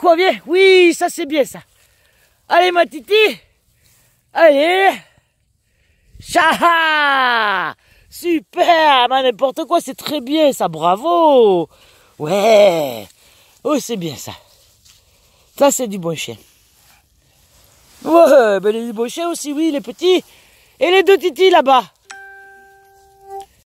Quoi, bien, Oui, ça c'est bien ça. Allez ma titi. Allez. Chaha Super N'importe quoi, c'est très bien ça, bravo Ouais Oh, c'est bien ça. Ça, c'est du bon chien. Ouais, ben, les bon chien aussi, oui, les petits. Et les deux titis là-bas.